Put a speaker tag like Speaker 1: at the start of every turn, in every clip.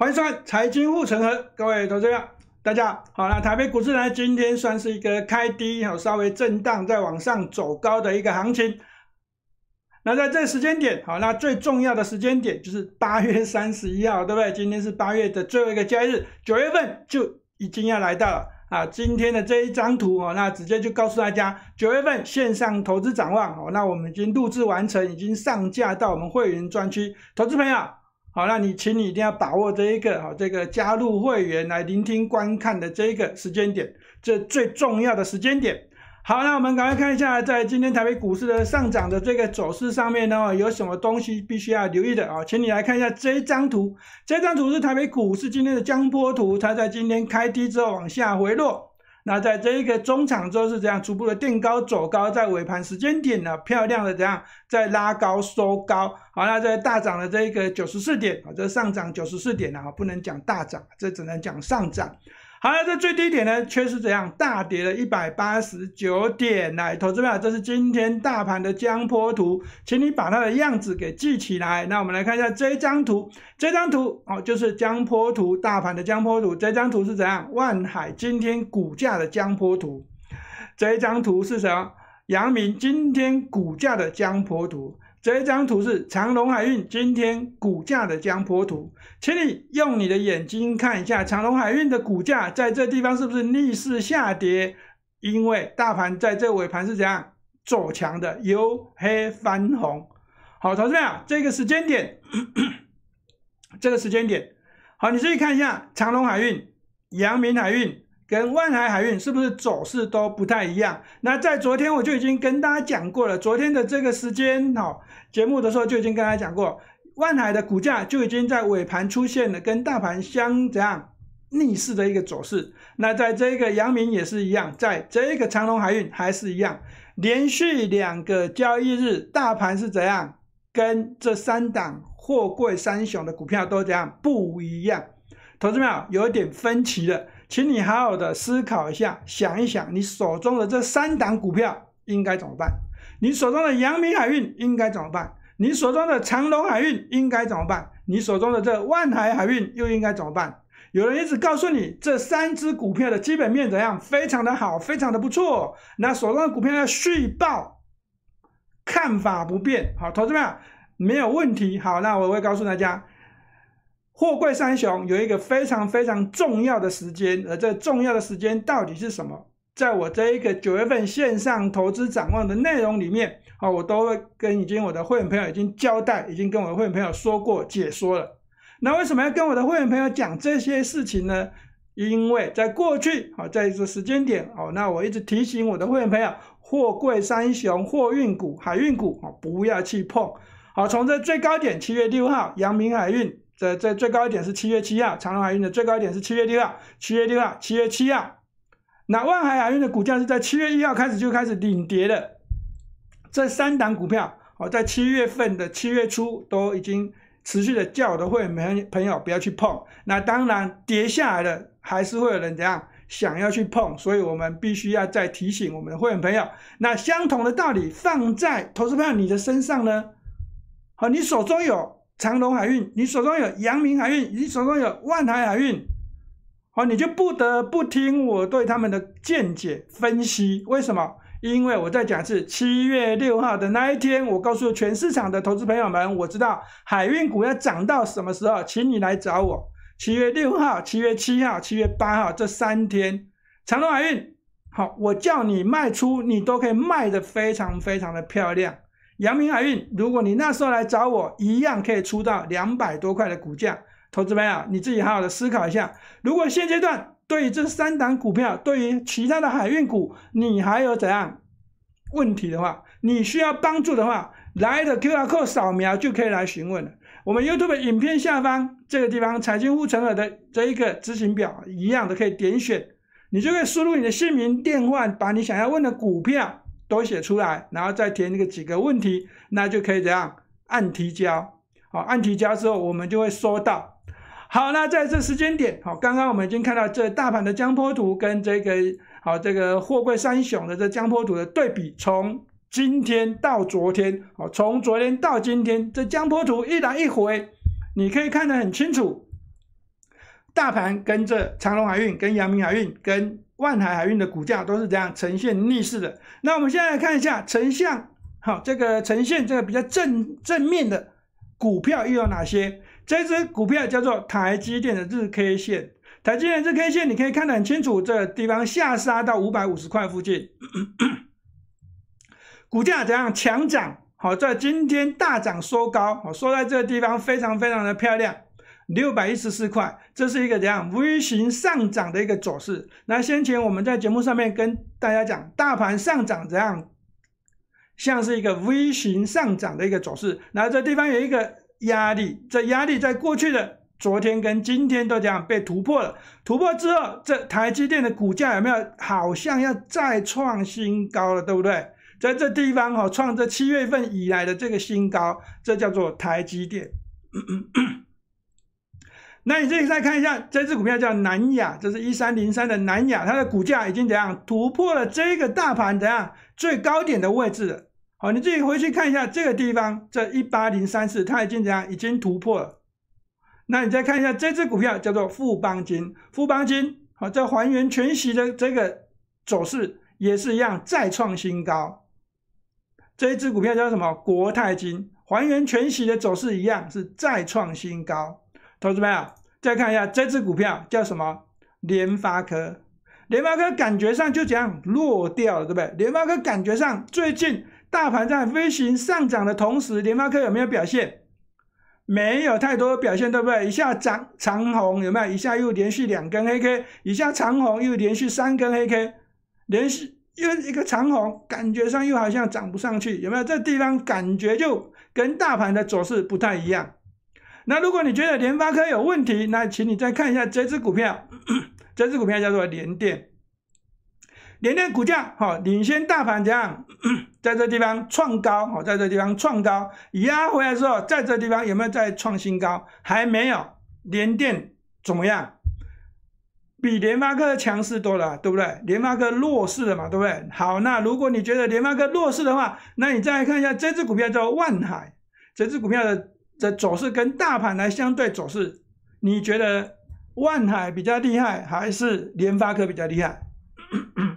Speaker 1: 欢迎收看《财经护城河》，各位投资者，大家好。那台北股市呢，今天算是一个开低，好，稍微震荡，再往上走高的一个行情。那在这时间点，好，那最重要的时间点就是八月三十一号，对不对？今天是八月的最后一个交易日，九月份就已经要来到了啊。今天的这一张图哦，那直接就告诉大家，九月份线上投资展望哦，那我们已经录制完成，已经上架到我们会员专区，投资朋友。好，那你，请你一定要把握这一个，好，这个加入会员来聆听观看的这一个时间点，这最重要的时间点。好，那我们赶快看一下，在今天台北股市的上涨的这个走势上面呢，有什么东西必须要留意的啊？请你来看一下这一张图，这张图是台北股市今天的江波图，它在今天开低之后往下回落。那在这一个中场之后是怎样逐步的垫高走高，在尾盘时间点呢漂亮的怎样在拉高收高，好，那在大涨的这一个九十四点啊，这上涨九十四点啊，不能讲大涨，这只能讲上涨。好，这最低点呢，却是怎样大跌了189点来，同志们，这是今天大盘的江坡图，请你把它的样子给记起来。那我们来看一下这张图，这张图哦，就是江坡图，大盘的江坡图。这张图是怎样？万海今天股价的江坡图，这一张图是什么？阳明今天股价的江坡图。这一张图是长隆海运今天股价的江波图，请你用你的眼睛看一下，长隆海运的股价在这地方是不是逆势下跌？因为大盘在这尾盘是怎样走强的，由黑翻红。好，同志们，这个时间点，这个时间点，好，你自己看一下长隆海运、阳明海运。跟万海海运是不是走势都不太一样？那在昨天我就已经跟大家讲过了，昨天的这个时间，哈，节目的时候就已经跟大家讲过，万海的股价就已经在尾盘出现了跟大盘相怎样逆势的一个走势。那在这个阳明也是一样，在这个长隆海运还是一样，连续两个交易日，大盘是怎样跟这三档货柜三雄的股票都怎样不一样？同志们有点分歧了。请你好好的思考一下，想一想你手中的这三档股票应该怎么办？你手中的阳明海运应该怎么办？你手中的长隆海运应该怎么办？你手中的这万海海运又应该怎么办？有人一直告诉你这三只股票的基本面怎样，非常的好，非常的不错。那手中的股票要续报，看法不变。好，投资者没有问题。好，那我会告诉大家。货柜三雄有一个非常非常重要的时间，而这重要的时间到底是什么？在我这一个九月份线上投资展望的内容里面，啊，我都会跟已经我的会员朋友已经交代，已经跟我的会员朋友说过解说了。那为什么要跟我的会员朋友讲这些事情呢？因为在过去，啊，在一个时间点，哦，那我一直提醒我的会员朋友，货柜三雄、货运股、海运股，啊，不要去碰。好，从这最高点，七月六号，阳明海运。在在最高一点是七月七号，长隆海运的最高点是七月六号、七月六号、七月七号。那万海海运的股价是在七月一号开始就开始领跌的。这三档股票，哦，在七月份的七月初都已经持续的叫我的会员朋友不要去碰。那当然跌下来了，还是会有人怎样想要去碰，所以我们必须要再提醒我们的会员朋友。那相同的道理放在投资票你的身上呢？好，你手中有。长隆海运，你手中有阳明海运，你手中有万海海运，哦，你就不得不听我对他们的见解分析。为什么？因为我在讲是七月六号的那一天，我告诉全市场的投资朋友们，我知道海运股要涨到什么时候，请你来找我。七月六号、七月七号、七月八号这三天，长隆海运，好，我叫你卖出，你都可以卖的非常非常的漂亮。阳明海运，如果你那时候来找我，一样可以出到两百多块的股价。投资者啊，你自己好好的思考一下。如果现阶段对于这三档股票，对于其他的海运股，你还有怎样问题的话，你需要帮助的话，来的 QR Code 扫描就可以来询问了。我们 YouTube 影片下方这个地方，财经护成河的这一个执行表，一样的可以点选，你就可以输入你的姓名、电话，把你想要问的股票。都写出来，然后再填那个几个问题，那就可以怎样？按提交，好，按提交之后，我们就会收到。好，那在这时间点，好，刚刚我们已经看到这大盘的江波图跟这个好这个货柜三雄的这江波图的对比，从今天到昨天，好，从昨天到今天，这江波图一来一回，你可以看得很清楚，大盘跟着长隆海运、跟阳明海运、跟。万海海运的股价都是这样呈现逆势的？那我们现在看一下，呈像，好这个呈现这个比较正正面的股票又有哪些？这支股票叫做台积电的日 K 线。台积电日 K 线你可以看得很清楚，这地方下杀到五百五十块附近，股价怎样强涨？好，在今天大涨收高，好收在这个地方非常非常的漂亮。六百一十四块，这是一个怎样 V 型上涨的一个走势？那先前我们在节目上面跟大家讲，大盘上涨怎样像是一个 V 型上涨的一个走势？那这地方有一个压力，这压力在过去的昨天跟今天都这样被突破了。突破之后，这台积电的股价有没有好像要再创新高了？对不对？在这地方哈，创这七月份以来的这个新高，这叫做台积电。那你自己再看一下，这只股票叫南亚，这是一三零三的南亚，它的股价已经怎样突破了这个大盘怎样最高点的位置了？好，你自己回去看一下这个地方，这一八零三四，它已经怎样已经突破了。那你再看一下这只股票叫做富邦金，富邦金好，在还原全息的这个走势也是一样再创新高。这一只股票叫什么？国泰金，还原全息的走势一样是再创新高。同志们啊，再看一下这只股票叫什么？联发科。联发科感觉上就这样弱掉了，对不对？联发科感觉上最近大盘在微型上涨的同时，联发科有没有表现？没有太多表现，对不对？一下涨长红有没有？一下又连续两根黑 K，一下长红又连续三根黑 K，连续又一个长红，感觉上又好像涨不上去，有没有？这地方感觉就跟大盘的走势不太一样。那如果你觉得联发科有问题，那请你再看一下这只股票，这只股票叫做联电，联电股价哈领先大盘这样，在这地方创高哈，在这地方创高，压回来之后，在这地方有没有再创新高？还没有，联电怎么样？比联发科强势多了，对不对？联发科弱势了嘛，对不对？好，那如果你觉得联发科弱势的话，那你再看一下这只股票叫万海，这只股票的。这走势跟大盘来相对走势，你觉得万海比较厉害，还是联发科比较厉害？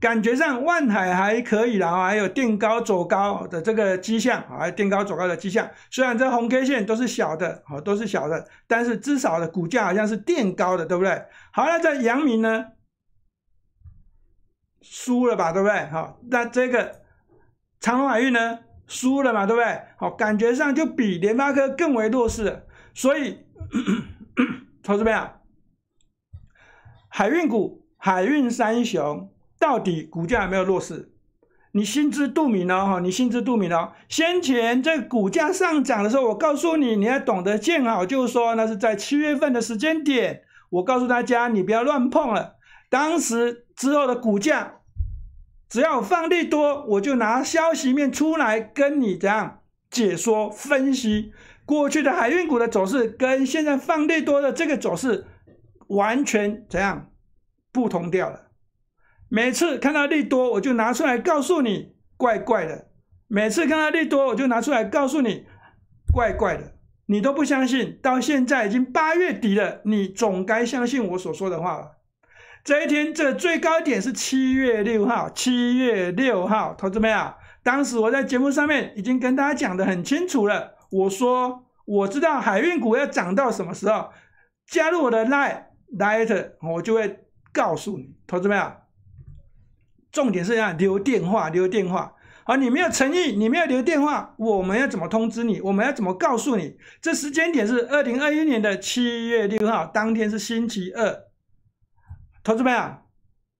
Speaker 1: 感觉上万海还可以啦，啊，还有垫高走高的这个迹象有垫高走高的迹象。虽然这红 K 线都是小的，好都是小的，但是至少的股价好像是垫高的，对不对？好了，在阳明呢，输了吧，对不对？好，那这个长隆海运呢？输了嘛，对不对？好，感觉上就比联发科更为弱势，所以，同 志们，海运股、海运三雄到底股价有没有弱势？你心知肚明了哈，你心知肚明了。先前在股价上涨的时候，我告诉你，你要懂得见好就说，那是在七月份的时间点，我告诉大家，你不要乱碰了。当时之后的股价。只要放利多，我就拿消息面出来跟你这样解说分析。过去的海运股的走势跟现在放利多的这个走势完全怎样不同掉了。每次看到利多，我就拿出来告诉你，怪怪的。每次看到利多，我就拿出来告诉你，怪怪的。你都不相信，到现在已经八月底了，你总该相信我所说的话了。这一天，这最高点是七月六号。七月六号，投资们啊，当时我在节目上面已经跟大家讲的很清楚了。我说，我知道海运股要涨到什么时候，加入我的 line，line 的，我就会告诉你，投资们啊。重点是要留电话，留电话。啊，你没有诚意，你没有留电话，我们要怎么通知你？我们要怎么告诉你？这时间点是二零二一年的七月六号，当天是星期二。投资们啊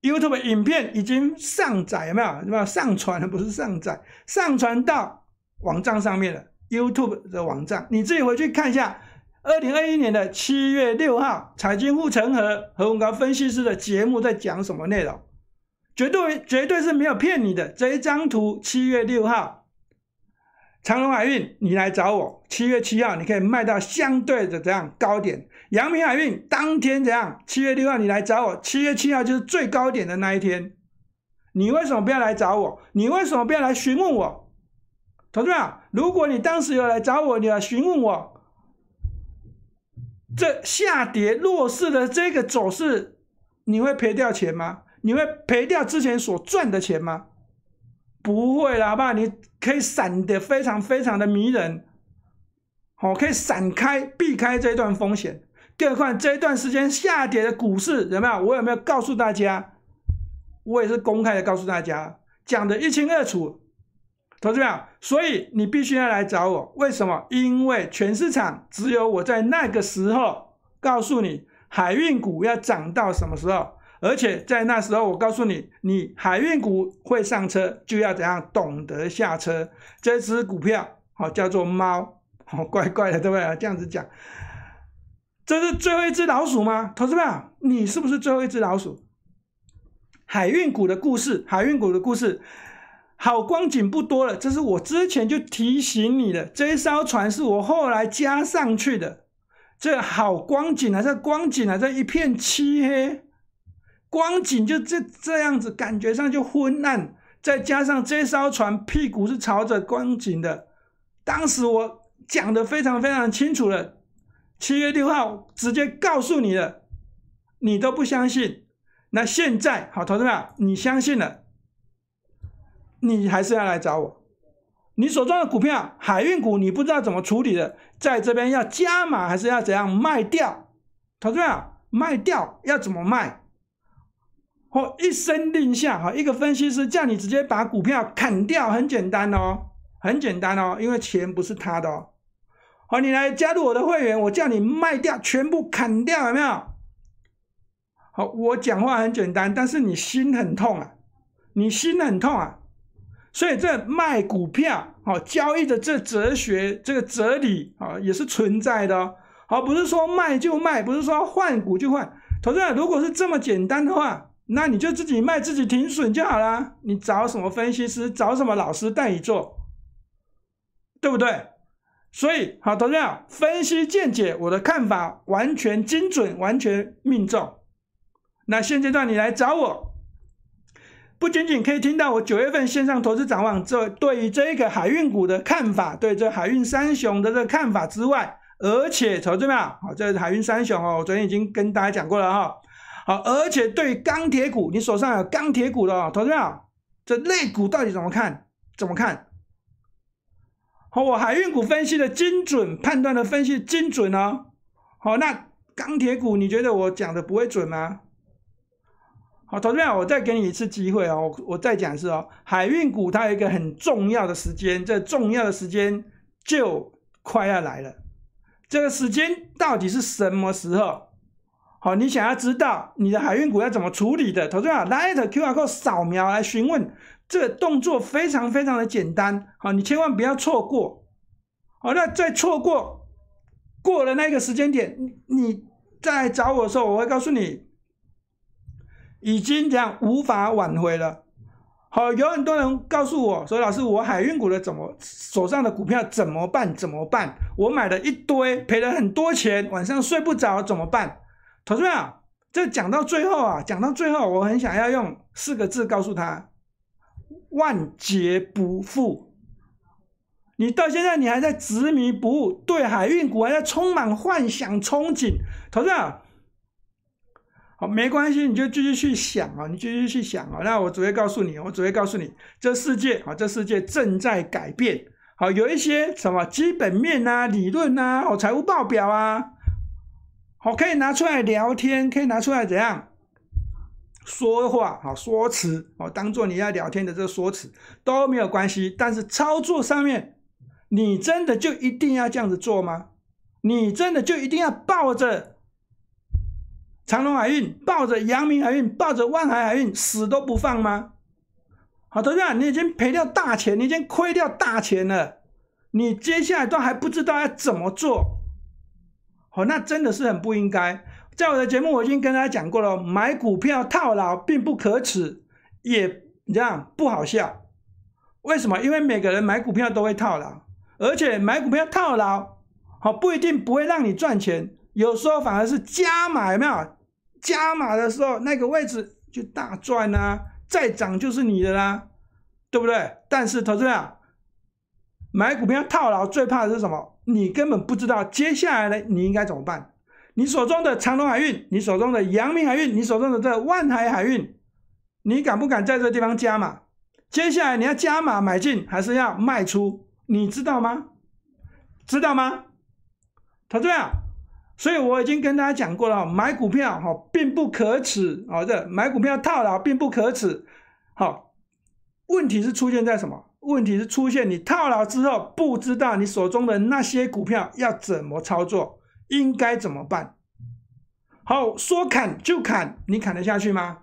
Speaker 1: ，YouTube 影片已经上载有没有？有没有上传的？不是上载，上传到网站上面了。YouTube 的网站，你自己回去看一下。二零二一年的七月六号，财经护城河何文高分析师的节目在讲什么内容？绝对绝对是没有骗你的。这一张图，七月六号，长隆海运，你来找我。七月七号，你可以卖到相对的这样高点。阳明海运当天怎样？七月六号你来找我，七月七号就是最高点的那一天。你为什么不要来找我？你为什么不要来询问我？同志们，如果你当时要来找我，你要询问我，这下跌弱势的这个走势，你会赔掉钱吗？你会赔掉之前所赚的钱吗？不会啦，好不好？你可以闪的非常非常的迷人，好，可以闪开避开这一段风险。更何况这一段时间下跌的股市，有没有？我有没有告诉大家？我也是公开的告诉大家，讲得一清二楚，同志们。所以你必须要来找我。为什么？因为全市场只有我在那个时候告诉你，海运股要涨到什么时候。而且在那时候，我告诉你，你海运股会上车，就要怎样懂得下车。这只股票好，叫做猫，好怪怪的，对不对？这样子讲。这是最后一只老鼠吗？同志们，你是不是最后一只老鼠？海运股的故事，海运股的故事，好光景不多了。这是我之前就提醒你的，这艘船是我后来加上去的。这好光景啊，这光景啊，这一片漆黑，光景就这这样子，感觉上就昏暗。再加上这艘船屁股是朝着光景的，当时我讲的非常非常清楚了。七月六号直接告诉你了，你都不相信，那现在好，同志们，你相信了，你还是要来找我。你手中的股票，海运股，你不知道怎么处理的，在这边要加码还是要怎样卖掉？同志们，卖掉要怎么卖？或一声令下，哈，一个分析师叫你直接把股票砍掉，很简单哦，很简单哦，因为钱不是他的哦。好，你来加入我的会员，我叫你卖掉，全部砍掉，有没有？好，我讲话很简单，但是你心很痛啊，你心很痛啊。所以这卖股票，好交易的这哲学，这个哲理啊，也是存在的。好，不是说卖就卖，不是说换股就换。投资者如果是这么简单的话，那你就自己卖自己停损就好了。你找什么分析师，找什么老师带你做，对不对？所以，好，同志们，分析见解，我的看法完全精准，完全命中。那现阶段你来找我，不仅仅可以听到我九月份线上投资展望，这对于这一个海运股的看法，对这海运三雄的这看法之外，而且，同志们，好，这海运三雄哦，我昨天已经跟大家讲过了哈。好，而且对钢铁股，你手上有钢铁股的，同志们，这类股到底怎么看？怎么看？和我海运股分析的精准判断的分析精准哦。好，那钢铁股你觉得我讲的不会准吗？好，投资者，我再给你一次机会哦。我我再讲一次哦，海运股它有一个很重要的时间，这重要的时间就快要来了。这个时间到底是什么时候？好，你想要知道你的海运股要怎么处理的，投资者，来一 t Q R Code 扫描来询问。这个动作非常非常的简单，好，你千万不要错过，好，那再错过过了那个时间点，你再找我的时候，我会告诉你已经这样无法挽回了。好，有很多人告诉我，说老师，我海运股的怎么手上的股票怎么办？怎么办？我买了一堆，赔了很多钱，晚上睡不着，怎么办？同志们，这讲到最后啊，讲到最后，我很想要用四个字告诉他。万劫不复！你到现在你还在执迷不悟，对海运股还在充满幻想憧憬，投资啊，好没关系，你就继续去想啊，你继续去想啊。那我只会告诉你，我只会告诉你，这世界啊，这世界正在改变。好，有一些什么基本面啊、理论啊、哦财务报表啊，我可以拿出来聊天，可以拿出来怎样？说话啊、说辞哦，当做你要聊天的这个说辞都没有关系，但是操作上面，你真的就一定要这样子做吗？你真的就一定要抱着长隆海运、抱着阳明海运、抱着万海海运死都不放吗？好，同学，你已经赔掉大钱，你已经亏掉大钱了，你接下来都还不知道要怎么做？好，那真的是很不应该。在我的节目，我已经跟大家讲过了，买股票套牢并不可耻，也这样不好笑。为什么？因为每个人买股票都会套牢，而且买股票套牢，好不一定不会让你赚钱，有时候反而是加码，没有加码的时候，那个位置就大赚啦，再涨就是你的啦，对不对？但是投资者买股票套牢最怕的是什么？你根本不知道接下来呢，你应该怎么办？你手中的长隆海运，你手中的阳明海运，你手中的这万海海运，你敢不敢在这地方加码？接下来你要加码买进还是要卖出？你知道吗？知道吗，他这样，所以我已经跟大家讲过了，买股票哈并不可耻啊，这买股票套牢并不可耻。好，问题是出现在什么？问题是出现你套牢之后，不知道你手中的那些股票要怎么操作。应该怎么办？好，说砍就砍，你砍得下去吗？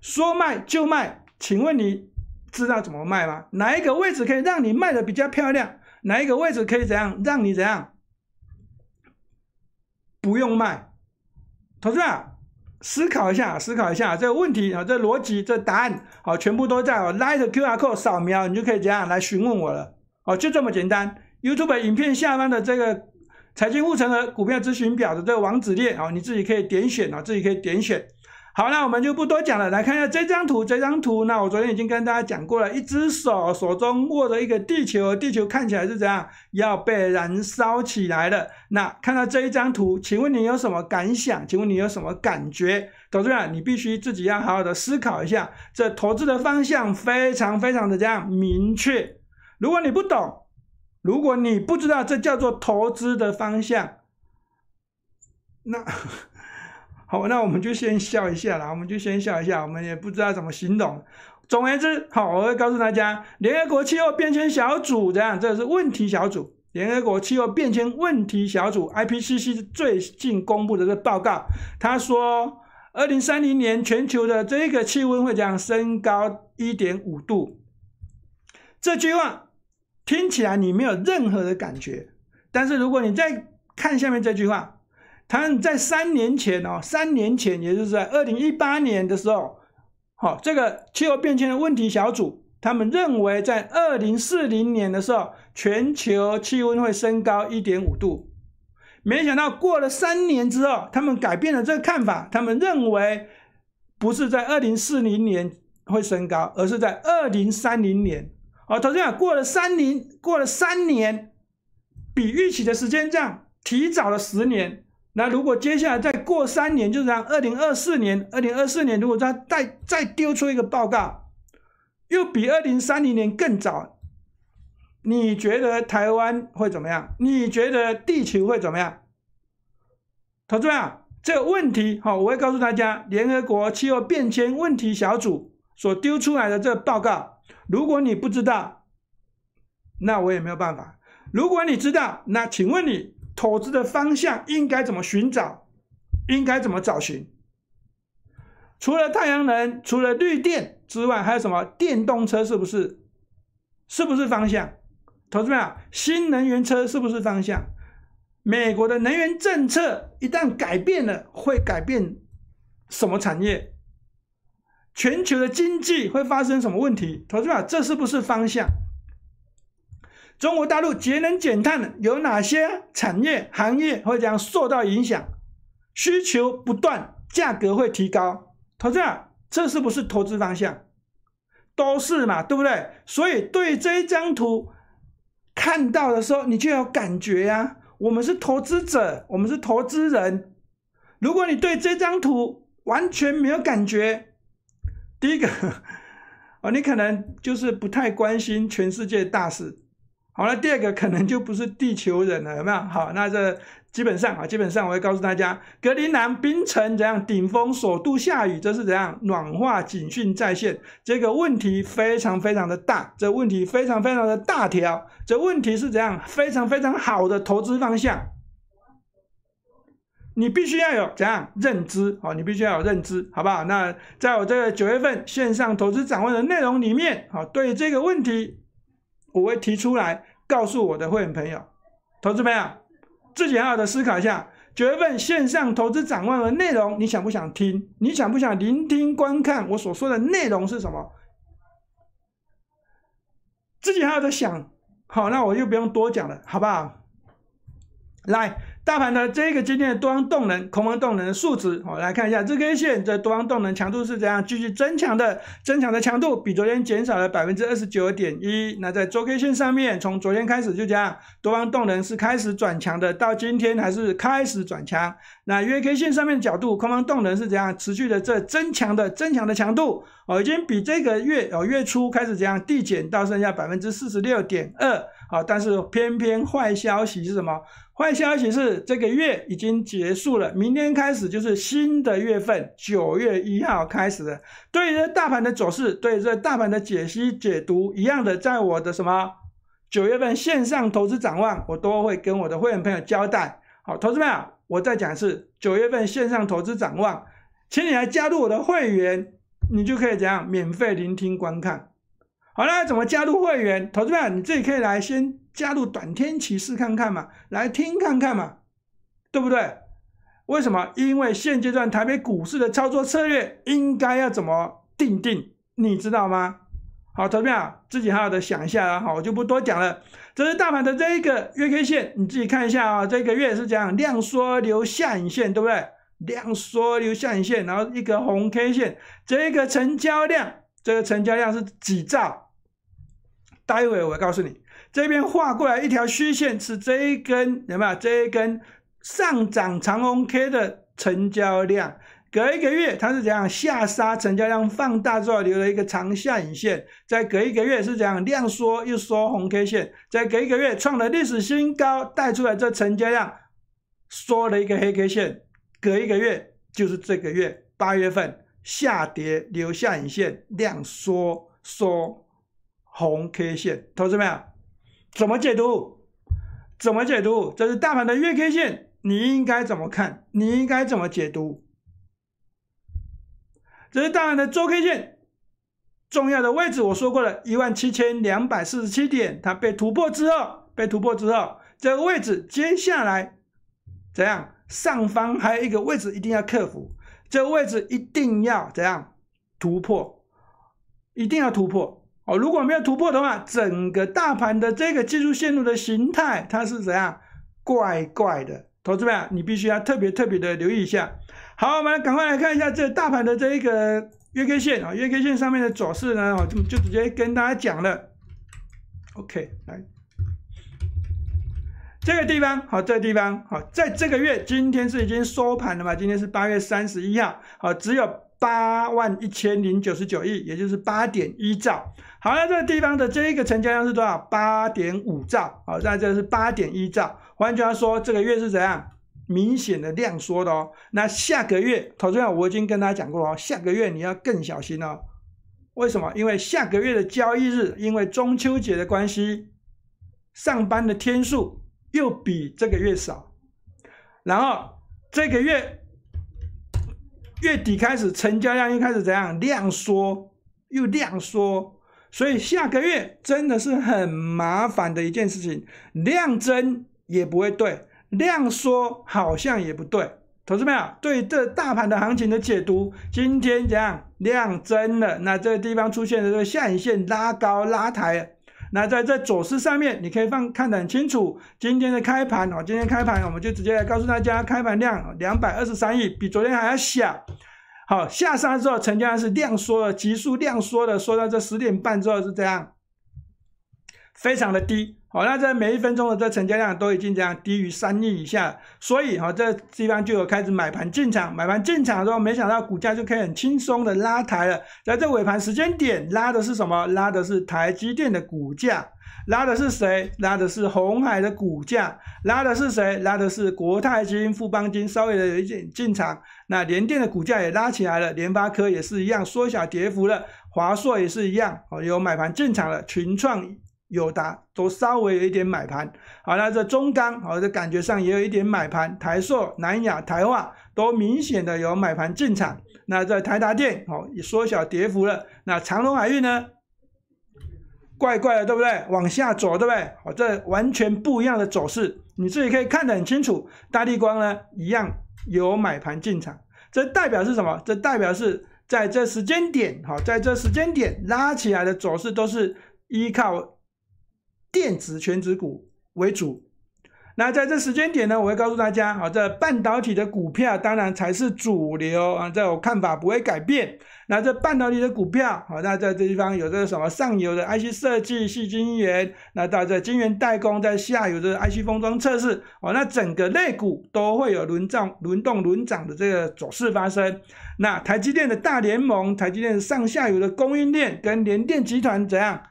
Speaker 1: 说卖就卖，请问你知道怎么卖吗？哪一个位置可以让你卖的比较漂亮？哪一个位置可以怎样让你怎样不用卖？同志们思考一下，思考一下这个问题啊，这逻辑，这答案，好，全部都在哦，拉着 Q R code 扫描，你就可以怎样来询问我了。哦，就这么简单，YouTube 影片下方的这个。财经护城河股票咨询表的这个网址列啊，你自己可以点选啊，自己可以点选。好，那我们就不多讲了，来看一下这张图，这张图，那我昨天已经跟大家讲过了，一只手手中握着一个地球，地球看起来是怎样，要被燃烧起来了。那看到这一张图，请问你有什么感想？请问你有什么感觉？投资者，你必须自己要好好的思考一下，这投资的方向非常非常的这样明确。如果你不懂，如果你不知道这叫做投资的方向，那 好，那我们就先笑一下啦。我们就先笑一下，我们也不知道怎么形容。总而言之，好，我会告诉大家，联合国气候变迁小组，这样这是问题小组，联合国气候变迁问题小组 IPCC 最近公布的这个报告，他说，二零三零年全球的这个气温会将升高一点五度，这句话。听起来你没有任何的感觉，但是如果你再看下面这句话，他们在三年前哦，三年前，也就是在二零一八年的时候，好，这个气候变迁的问题小组，他们认为在二零四零年的时候，全球气温会升高一点五度。没想到过了三年之后，他们改变了这个看法，他们认为不是在二零四零年会升高，而是在二零三零年。好，投资人过了三年，过了三年，比预期的时间这样提早了十年。那如果接下来再过三年，就是让二零二四年，二零二四年如果再再再丢出一个报告，又比二零三零年更早，你觉得台湾会怎么样？你觉得地球会怎么样？投资人啊，这个问题，好，我会告诉大家，联合国气候变迁问题小组所丢出来的这个报告。如果你不知道，那我也没有办法。如果你知道，那请问你投资的方向应该怎么寻找？应该怎么找寻？除了太阳能、除了绿电之外，还有什么？电动车是不是？是不是方向？同志们啊，新能源车是不是方向？美国的能源政策一旦改变了，会改变什么产业？全球的经济会发生什么问题？投资者，这是不是方向？中国大陆节能减碳有哪些产业行业会将受到影响？需求不断，价格会提高。投资者，这是不是投资方向？都是嘛，对不对？所以对这一张图看到的时候，你就有感觉呀。我们是投资者，我们是投资人。如果你对这张图完全没有感觉，第一个 哦，你可能就是不太关心全世界大事。好了，第二个可能就不是地球人了，有没有？好，那这基本上啊，基本上我会告诉大家，格林兰冰层怎样顶峰首度下雨，这是怎样暖化警讯在线，这个问题非常非常的大，这问题非常非常的大条，这问题是怎样非常非常好的投资方向。你必须要有怎样认知哦？你必须要有认知，好不好？那在我这个九月份线上投资掌握的内容里面，好，对这个问题，我会提出来告诉我的会员朋友、投资朋友，自己好好的思考一下。九月份线上投资掌握的内容，你想不想听？你想不想聆听、观看我所说的内容是什么？自己好好的想，好，那我就不用多讲了，好不好？来。大盘的这个今天的多方动能、空方动能的数值，我来看一下日 K 线。这多方动能强度是怎样继续增强的？增强的强度比昨天减少了百分之二十九点一。那在周 K 线上面，从昨天开始就讲多方动能是开始转强的，到今天还是开始转强。那月 K 线上面角度，空方动能是怎样持续的这增强的增强的强度？哦，已经比这个月哦月初开始怎样递减到剩下百分之四十六点二。啊！但是偏偏坏消息是什么？坏消息是这个月已经结束了，明天开始就是新的月份，九月一号开始的。对于大盘的走势，对于这大盘的解析解读一样的，在我的什么九月份线上投资展望，我都会跟我的会员朋友交代。好，投资友，我再讲是九月份线上投资展望，请你来加入我的会员，你就可以怎样免费聆听、观看。好了，怎么加入会员？投资朋你自己可以来先加入短天期试看看嘛，来听看看嘛，对不对？为什么？因为现阶段台北股市的操作策略应该要怎么定定，你知道吗？好，投资朋自己好好的想一下啦，好，我就不多讲了。这是大盘的这一个月 K 线，你自己看一下啊，这个月是这样，量缩留下影线，对不对？量缩留下影线，然后一个红 K 线，这个成交量，这个成交量是几兆？待会我告诉你，这边画过来一条虚线是这一根有没有？这一根上涨长红 K 的成交量，隔一个月它是怎样下杀？成交量放大，之后留了一个长下影线。再隔一个月是怎样量缩又缩红 K 线？再隔一个月创了历史新高，带出来这成交量缩了一个黑 K 线。隔一个月就是这个月八月份下跌留下影线，量缩缩。红 K 线，同志们啊，怎么解读？怎么解读？这是大盘的月 K 线，你应该怎么看？你应该怎么解读？这是大盘的周 K 线，重要的位置我说过了，一万七千两百四十七点，它被突破之后，被突破之后，这个位置接下来怎样？上方还有一个位置一定要克服，这个位置一定要怎样突破？一定要突破。哦，如果没有突破的话，整个大盘的这个技术线路的形态它是怎样？怪怪的，投资们，你必须要特别特别的留意一下。好，我们赶快来看一下这大盘的这一个月 K 线啊，月 K 线上面的走势呢，就就直接跟大家讲了。OK，来，这个地方好，这个地方好，在这个月今天是已经收盘了嘛？今天是八月三十一号，好，只有八万一千零九十九亿，也就是八点一兆。好那这个地方的这一个成交量是多少？八点五兆好，那这是八点一兆。换句话说，这个月是怎样明显的量缩的哦？那下个月，投资我已经跟大家讲过了哦，下个月你要更小心哦。为什么？因为下个月的交易日，因为中秋节的关系，上班的天数又比这个月少。然后这个月月底开始，成交量又开始怎样？量缩又量缩。所以下个月真的是很麻烦的一件事情，量增也不会对，量缩好像也不对。投资者们啊，对这大盘的行情的解读，今天怎样量增了？那这个地方出现这个下影线拉高拉抬那在这走势上面，你可以放看得很清楚。今天的开盘哦，今天开盘我们就直接来告诉大家，开盘量两百二十三亿，比昨天还要小。好，下山之后，成交量是量缩的，急速量缩的，缩到这十点半之后是这样，非常的低。好，那这每一分钟的这成交量都已经这样低于三亿以下，所以好，这地方就有开始买盘进场，买盘进场之后，没想到股价就可以很轻松的拉抬了，在这尾盘时间点拉的是什么？拉的是台积电的股价。拉的是谁？拉的是红海的股价。拉的是谁？拉的是国泰金、富邦金，稍微的有一点进场。那联电的股价也拉起来了，联发科也是一样缩小跌幅了，华硕也是一样哦，有买盘进场了。群创、友达都稍微有一点买盘。好了，这中钢哦，这感觉上也有一点买盘。台硕、南亚、台化都明显的有买盘进场。那这台达电哦也缩小跌幅了。那长隆海运呢？怪怪的，对不对？往下走，对不对？好，这完全不一样的走势，你自己可以看得很清楚。大地光呢，一样有买盘进场，这代表是什么？这代表是在这时间点，好，在这时间点拉起来的走势都是依靠电子全指股为主。那在这时间点呢，我会告诉大家，好，这半导体的股票当然才是主流啊，这我看法不会改变。那这半导体的股票，好，那在这地方有这个什么上游的 IC 设计细晶圆，那到这晶圆代工，在下游的 IC 封装测试，哦，那整个类股都会有轮涨、轮动、轮涨的这个走势发生。那台积电的大联盟，台积电上下游的供应链跟联电集团怎样，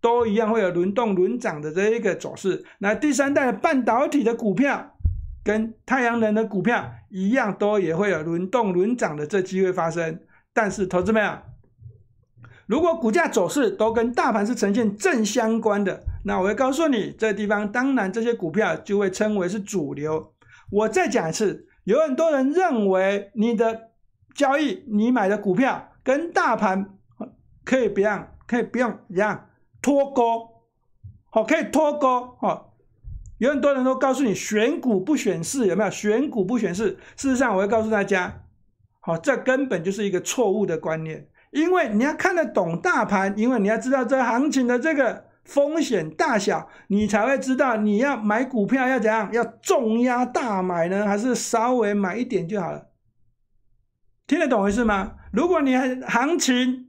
Speaker 1: 都一样会有轮动轮涨的这一个走势。那第三代半导体的股票跟太阳能的股票一样，都也会有轮动轮涨的这机会发生。但是，投资没有，如果股价走势都跟大盘是呈现正相关的，那我会告诉你，这个地方当然这些股票就会称为是主流。我再讲一次，有很多人认为你的交易，你买的股票跟大盘可以不用，可以不用一样脱钩，好，可以脱钩。好，有很多人都告诉你选股不选市，有没有？选股不选市，事实上我会告诉大家。这根本就是一个错误的观念，因为你要看得懂大盘，因为你要知道这行情的这个风险大小，你才会知道你要买股票要怎样，要重压大买呢，还是稍微买一点就好了？听得懂回事吗？如果你行情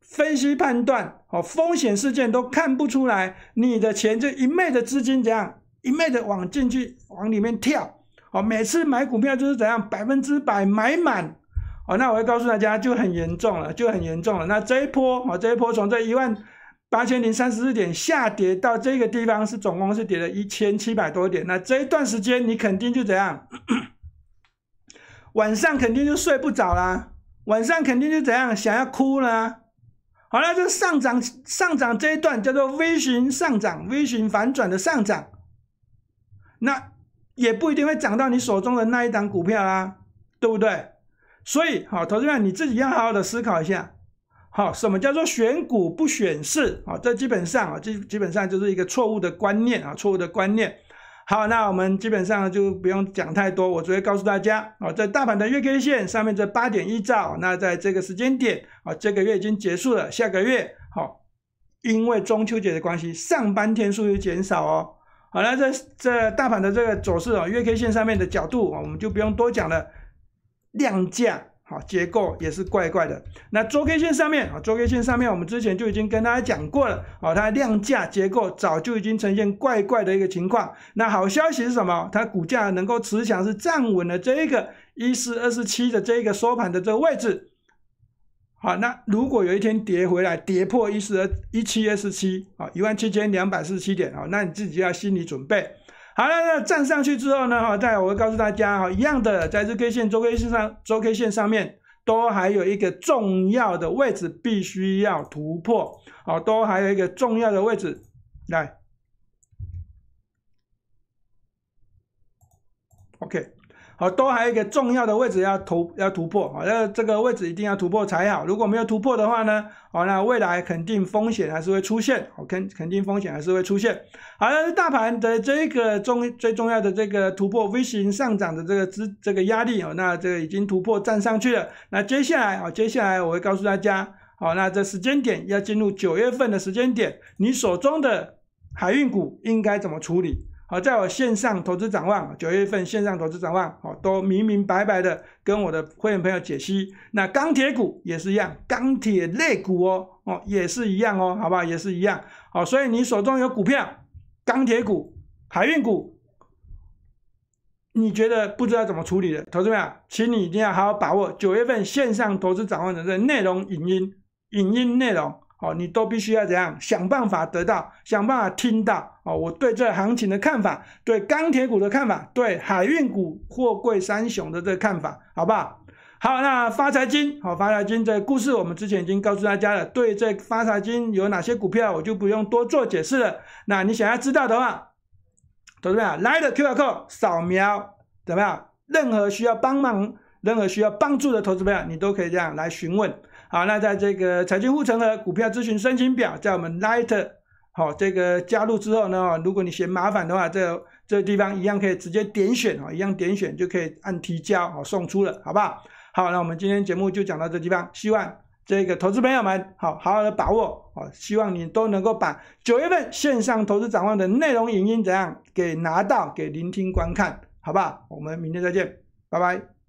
Speaker 1: 分析判断哦，风险事件都看不出来，你的钱就一昧的资金怎样一昧的往进去往里面跳，哦，每次买股票就是怎样百分之百买满。哦，那我要告诉大家，就很严重了，就很严重了。那这一波，哦，这一波从这一万八千零三十四点下跌到这个地方，是总共是跌了一千七百多点。那这一段时间，你肯定就怎样，晚上肯定就睡不着啦，晚上肯定就怎样，想要哭啦。好了，这上涨上涨这一段叫做 V 型上涨，v 型反转的上涨，那也不一定会涨到你手中的那一档股票啦，对不对？所以，好，投资们，你自己要好好的思考一下，好，什么叫做选股不选市啊？这基本上啊，基基本上就是一个错误的观念啊，错误的观念。好，那我们基本上就不用讲太多，我直接告诉大家啊，在大盘的月 K 线上面这八点一兆，那在这个时间点啊，这个月已经结束了，下个月好，因为中秋节的关系，上班天数又减少哦。好了，在这大盘的这个走势啊，月 K 线上面的角度啊，我们就不用多讲了。量价好结构也是怪怪的。那周 K 线上面啊，周 K 线上面，我们之前就已经跟大家讲过了，哦，它量价结构早就已经呈现怪怪的一个情况。那好消息是什么？它股价能够持强是站稳了这一个一四二十七的这一个收盘的这个位置。好，那如果有一天跌回来，跌破一四二一七二十七啊，一万七千两百四十七点啊，那你自己要心理准备。好了，站上去之后呢，哈，再我会告诉大家，哈，一样的，在日 K 线、周 K 线上、周 K 线上面，都还有一个重要的位置必须要突破，好，都还有一个重要的位置，来，OK。好，都还有一个重要的位置要突要突破好，那这个位置一定要突破才好。如果没有突破的话呢，好，那未来肯定风险还是会出现，好，肯肯定风险还是会出现。好，大盘的这个重最重要的这个突破 V 型上涨的这个支这个压力，哦，那这个已经突破站上去了。那接下来，啊，接下来我会告诉大家，好，那这时间点要进入九月份的时间点，你手中的海运股应该怎么处理？好，在我线上投资展望九月份线上投资展望，好，都明明白白的跟我的会员朋友解析。那钢铁股也是一样，钢铁类股哦，哦也是一样哦，好不好？也是一样。好，所以你手中有股票，钢铁股、海运股，你觉得不知道怎么处理的投资朋友，请你一定要好好把握九月份线上投资展望的这内容、影音、影音内容。哦，你都必须要怎样想办法得到，想办法听到哦。我对这行情的看法，对钢铁股的看法，对海运股货柜三雄的这个看法，好不好？好，那发财金，好发财金这故事我们之前已经告诉大家了。对这发财金有哪些股票，我就不用多做解释了。那你想要知道的话，投志朋友来的 Q R code 扫描怎么样？任何需要帮忙，任何需要帮助的投资朋友，你都可以这样来询问。好，那在这个财经护城河股票咨询申请表，在我们 Lite g h 好这个加入之后呢，如果你嫌麻烦的话，这这地方一样可以直接点选哦，一样点选就可以按提交哦，送出了，好不好？好，那我们今天节目就讲到这地方，希望这个投资朋友们好好好的把握哦，希望你都能够把九月份线上投资展望的内容影音怎样给拿到给聆听观看，好不好？我们明天再见，拜拜。